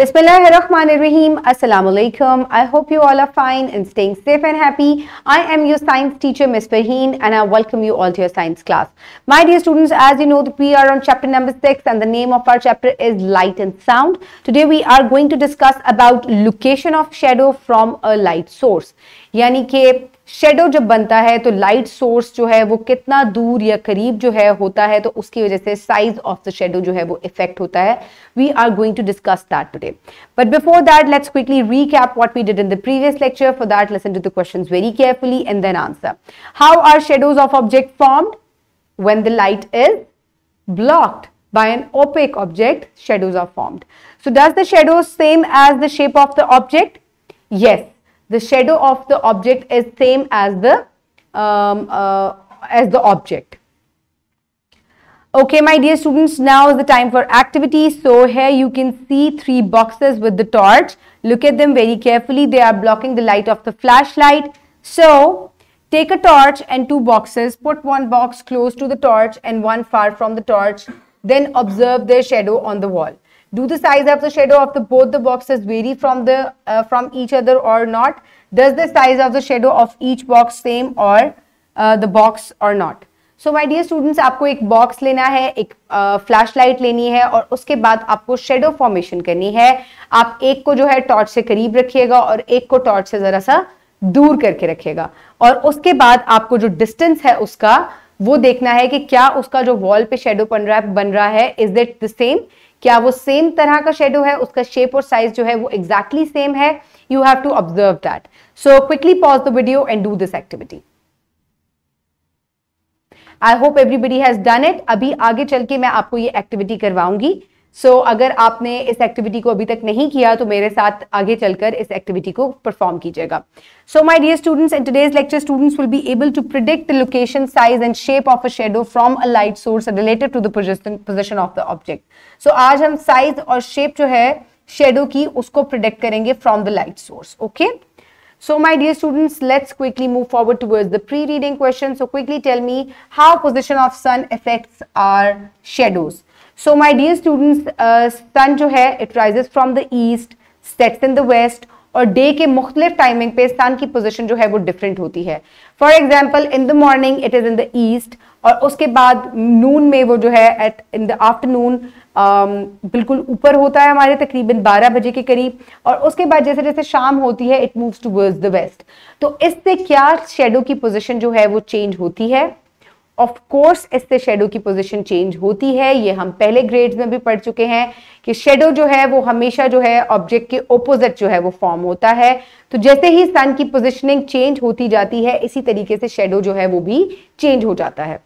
Bismillahirrahmanirrahim. Assalamu alaikum. I hope you all are fine and staying safe and happy. I am your science teacher, Ms. Farheen, and I welcome you all to your science class. My dear students, as you know, we are on chapter number 6 and the name of our chapter is Light and Sound. Today we are going to discuss about location of shadow from a light source. यानी कि shadow जब बनता है तो light source जो है वो कितना दूर या करीब जो है होता है तो उसकी वजह से साइज ऑफ द शेडो जो है वो इफेक्ट होता है we are going to discuss that today but before that let's quickly recap what we did in the previous lecture for that lesson to the questions very carefully and then answer how are shadows of object formed when the light is blocked by an opaque object shadows of form so does the shadow same as the shape of the object yes the shadow of the object is same as the um, uh, as the object okay my dear students now is the time for activity so here you can see three boxes with the torch look at them very carefully they are blocking the light of the flashlight so take a torch and two boxes put one box close to the torch and one far from the torch then observe their shadow on the wall do the size of the shadow of the both the boxes vary from the uh, from each other or not does the size of the shadow of each box same or uh, the box or not so my dear students आपको एक box लेना है एक flash uh, light लेनी है और उसके बाद आपको शेडो फॉर्मेशन करनी है आप एक को जो है टॉर्च से करीब रखिएगा और एक को टॉर्च से ज़रा सा दूर करके रखिएगा और उसके बाद आपको जो डिस्टेंस है उसका वो देखना है कि क्या उसका जो वॉल पे शेडो बन रहा है बन रहा है इज इट द सेम क्या वो सेम तरह का शेडो है उसका शेप और साइज जो है वो एग्जैक्टली सेम है you have to observe that so quickly pause the video and do this activity I hope everybody has done it अभी आगे चल के मैं आपको ये एक्टिविटी करवाऊंगी सो so, अगर आपने इस एक्टिविटी को अभी तक नहीं किया तो मेरे साथ आगे चलकर इस एक्टिविटी को परफॉर्म कीजिएगा so my dear students in today's lecture students will be able to predict the location size and shape of a shadow from a light source related to the position of the object so आज हम size और shape जो है shadow की उसको predict करेंगे from the light source okay So my dear students, let's quickly move forward towards the pre-reading question So quickly tell me how position of sun affects our shadows. So my dear student sun जो है it rises from the east sets in the west और day के मुख्तलिफ timing पे सन की position जो है वो डिफरेंट होती है for example in the morning it is in the east और उसके बाद नून में वो जो है एट इन द आफ्टरनून बिल्कुल ऊपर होता है हमारे तकरीबन 12 बजे के करीब और उसके बाद जैसे जैसे शाम होती है it moves towards the west तो इससे क्या शेडो की पोजिशन जो है वो चेंज होती है ऑफ कोर्स इससे शेडो की पोजीशन चेंज होती है ये हम पहले ग्रेड्स में भी पढ़ चुके हैं कि शेडो जो है वो हमेशा जो है ऑब्जेक्ट के ओपोजिट जो है वो फॉर्म होता है तो जैसे ही सन की पोजीशनिंग चेंज होती जाती है इसी तरीके से शेडो जो है वो भी चेंज हो जाता है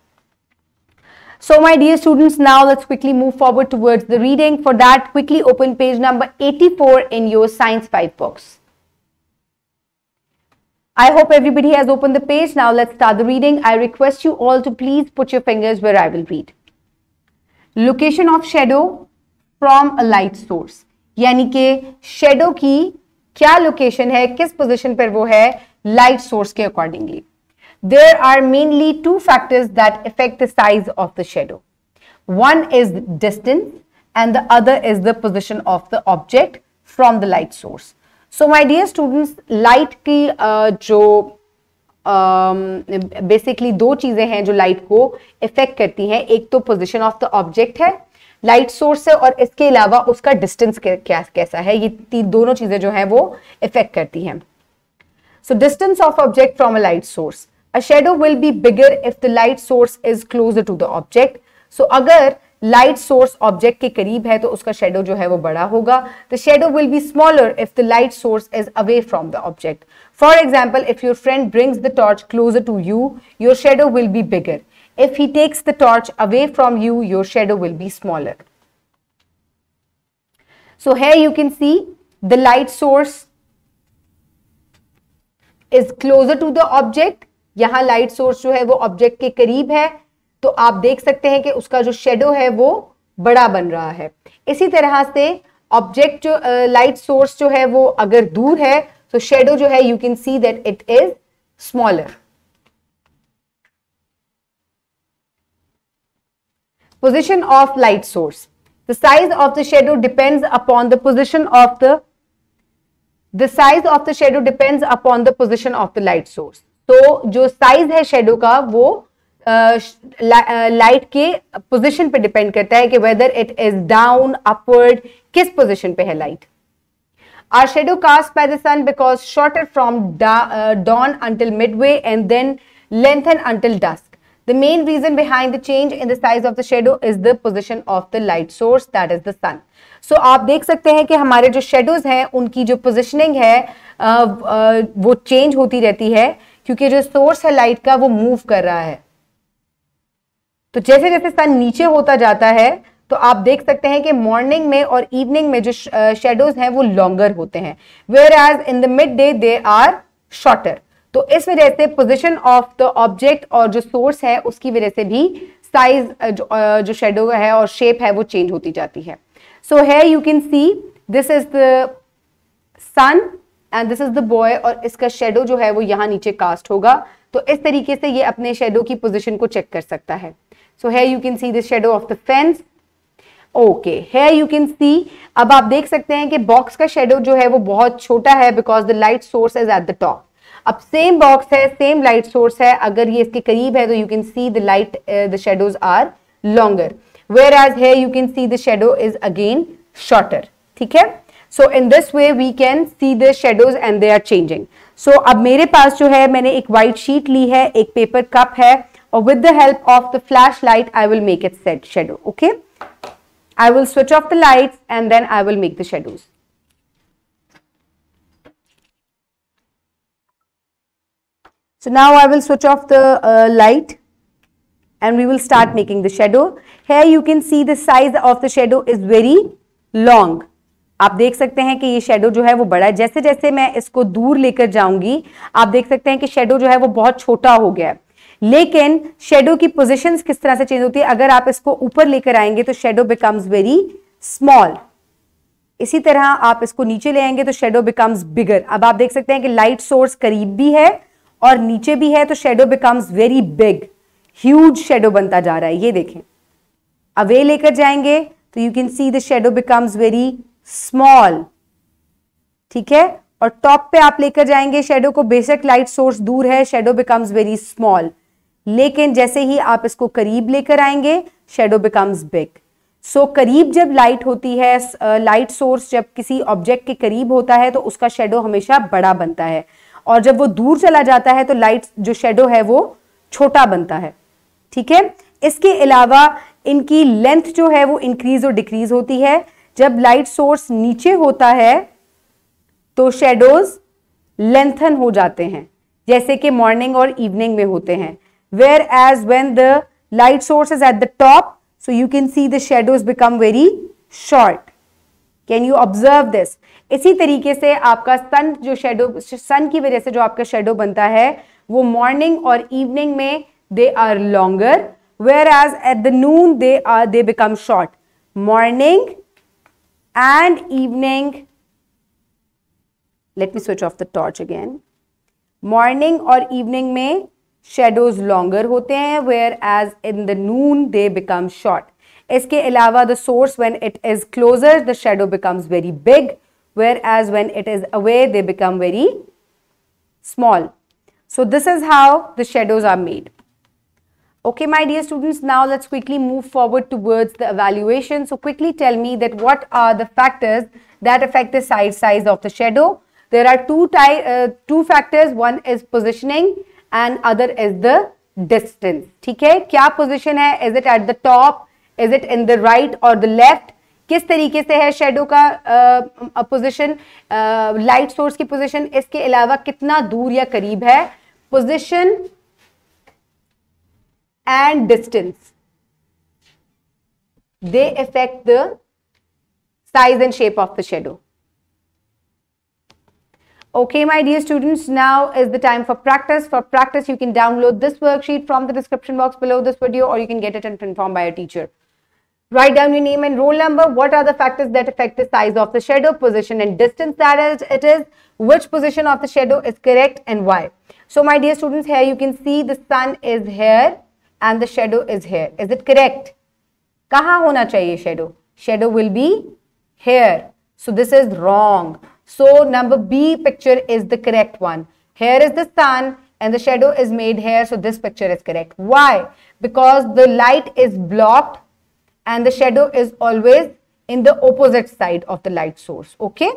so my dear students now let's quickly move forward towards the reading for that quickly open page number eighty in your science five books. I hope everybody has opened the page. Now let's start the reading. I request you all to please put your fingers where I will read. Location of shadow from a light source. यानी के shadow की क्या location है, किस position पर वो है, light source के accordingly. There are mainly two factors that affect the size of the shadow. One is distance and the other is the position of the object from the light source. So my dear students light की जो basically um, दो चीज़ें हैं जो light को effect करती हैं एक तो पोजिशन ऑफ द ऑब्जेक्ट है लाइट सोर्स है और इसके अलावा उसका डिस्टेंस क्या कैसा है ये तीन दोनों चीज़ें जो है वो इफेक्ट करती हैं so distance of object from a light source a shadow will be bigger if the light source is closer to the object so अगर लाइट सोर्स ऑब्जेक्ट के करीब है तो उसका शेडो जो है वो बड़ा होगा the shadow will be smaller if the light source is away from the object for example if your friend brings the torch closer to you your shadow will be bigger if he takes the torch away from you your shadow will be smaller so है you can see the light source is closer to the object यहां light source जो है वो object के करीब है तो आप देख सकते हैं कि उसका जो शेडो है वो बड़ा बन रहा है इसी तरह से ऑब्जेक्ट जो लाइट uh, सोर्स जो है वो अगर दूर है तो शेडो जो है you can see that it is smaller position of light source the size of the shadow depends upon the position of the the size of the shadow depends upon the position of the light source तो जो size है shadow का वो light के position पे depend करता है कि whether it is down upward किस पोजीशन पे है light are shadow cast by the sun because shorter from dawn until mid way and then lengthen until dusk the main reason behind the change in the size of the shadow is the position of the light source that is the sun So, आप देख सकते हैं कि हमारे जो shadows हैं उनकी जो पोजिशनिंग है वो चेंज होती रहती है क्योंकि जो सोर्स है लाइट का वो मूव कर रहा है तो जैसे जैसे सन नीचे होता जाता है तो आप देख सकते हैं कि मॉर्निंग में और इवनिंग में जो शेडोज हैं वो लॉन्गर होते हैं whereas in the mid day they are shorter तो इस वजह से पोजिशन ऑफ द ऑब्जेक्ट और जो सोर्स है उसकी वजह से भी साइज जो, शेडो है और शेप है वो चेंज होती जाती है सो है you can see this is the sun and this is the boy और इसका शेडो जो है वो यहाँ नीचे कास्ट होगा तो इस तरीके से ये अपने शेडो की पोजिशन को चेक कर सकता है सो है you can see the shadow of the fence okay है यू कैन सी अब आप देख सकते हैं कि बॉक्स का शेडो जो है वो बहुत छोटा है because the light source is at the top अब सेम बॉक्स है सेम लाइट सोर्स है अगर ये इसके करीब है तो you can see the light the shadows are longer whereas है you can see the shadow is again shorter ठीक है so in this way we can see the shadows and they are changing so अब मेरे पास जो है मैंने एक white sheet ली है एक पेपर कप है or with the help of the flashlight I will make it set shadow okay I will switch off the lights and then I will make the shadows so now I will switch off the uh, light and we will start making the shadow here you can see the size of the shadow is very long आप देख सकते हैं कि ये shadow जो है वो बड़ा है जैसे जैसे मैं इसको दूर लेकर जाऊंगी आप देख सकते हैं कि शेडो जो है वो बहुत छोटा हो गया है लेकिन शेडो की पोजिशन किस तरह से चेंज होती है अगर आप इसको ऊपर लेकर आएंगे तो शेडो बिकम्स वेरी स्मॉल इसी तरह आप इसको नीचे ले आएंगे तो शेडो बिकम्स बिगर अब आप देख सकते हैं कि लाइट सोर्स करीब भी है और नीचे भी है तो shadow becomes very big huge shadow बनता जा रहा है ये देखें अवे लेकर जाएंगे तो you can see the shadow becomes very small ठीक है और टॉप पे आप लेकर जाएंगे शेडो को बेसिक लाइट सोर्स दूर है शेडो बिकम्स वेरी स्मॉल लेकिन जैसे ही आप इसको करीब लेकर आएंगे शेडो बिकम्स बिग सो करीब जब लाइट होती है लाइट सोर्स जब किसी ऑब्जेक्ट के करीब होता है तो उसका शेडो हमेशा बड़ा बनता है और जब वो दूर चला जाता है तो लाइट जो शेडो है वो छोटा बनता है ठीक है इसके अलावा इनकी लेंथ जो है वो इंक्रीज और डिक्रीज होती है जब लाइट सोर्स नीचे होता है तो शेडोज लेंथन हो जाते हैं जैसे कि मॉर्निंग और इवनिंग में होते हैं Whereas when the light source is at the top, so you can see the shadows become very short. Can you observe this इसी तरीके से आपका सन जो शेडो सन की वजह से जो आपका शेडो बनता है वो मॉर्निंग और इवनिंग में they are longer whereas at the noon they are they become short morning and evening let me switch off the torch again morning और इवनिंग में Shadows longer होते whereas in the noon they become short. Become short इसके the source when it is closer, the shadow becomes very big, whereas when it is away, they become very small so this is how the shadows are made okay my dear students now let's quickly move forward towards the evaluation so quickly tell me that what are the factors that affect the side size of the shadow there are two uh, two factors one is positioning and other is the distance ठीक है क्या position है is it at the top is it in the right और the left किस तरीके से है shadow का पोजिशन लाइट सोर्स की पोजिशन इसके अलावा कितना दूर या करीब है position and distance they effect the size and shape of the shadow Okay, my dear students, now is the time for practice. For practice, you can download this worksheet from the description box below this video or you can get it and print by a teacher. Write down your name and roll number. What are the factors that affect the size of the shadow, position and distance that is, it is, which position of the shadow is correct and why. So my dear students, here you can see the sun is here and the shadow is here. Is it correct? Kaha hona chahiye shadow? Shadow will be here. So this is wrong. So number B picture is the correct one. Here is the sun and the shadow is made here. So this picture is correct. Why? Because the light is blocked and the shadow is always in the opposite side of the light source. Okay.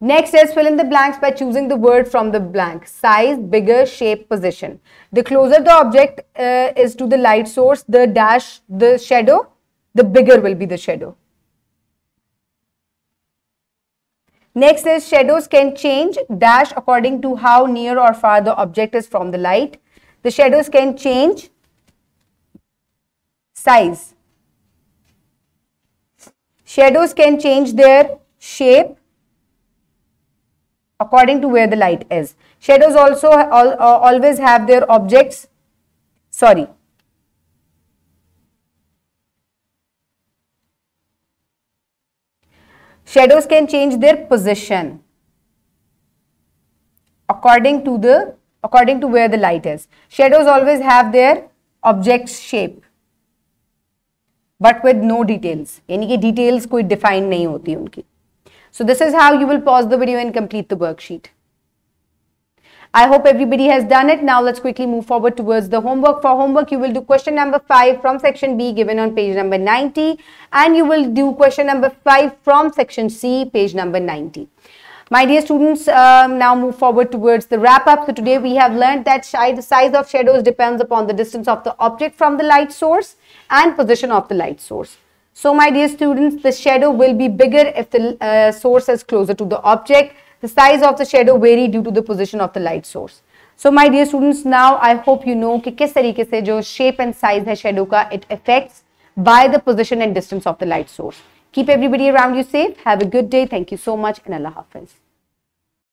Next is fill in the blanks by choosing the word from the blank. Size, bigger, shape, position. The closer the object uh, is to the light source, the dash, the shadow, the bigger will be the shadow. Next is shadows can change dash according to how near or far the object is from the light. The shadows can change size. Shadows can change their shape according to where the light is. Shadows also uh, always have their objects, sorry, shadows can change their position according to the according to where the light is shadows always have their object shape but with no details यानी details कोई define नहीं होती उनकी so this is how you will pause the video and complete the worksheet I hope everybody has done it. Now let's quickly move forward towards the homework. For homework, you will do question number 5 from section B given on page number 90 and you will do question number 5 from section C page number 90. My dear students, um, now move forward towards the wrap up. So today we have learned that the size of shadows depends upon the distance of the object from the light source and position of the light source. So my dear students, the shadow will be bigger if the uh, source is closer to the object the size of the shadow vary due to the position of the light source so my dear students now i hope you know ki kis tarike shape and size the shadow ka it affects by the position and distance of the light source keep everybody around you safe have a good day thank you so much and allah hafiz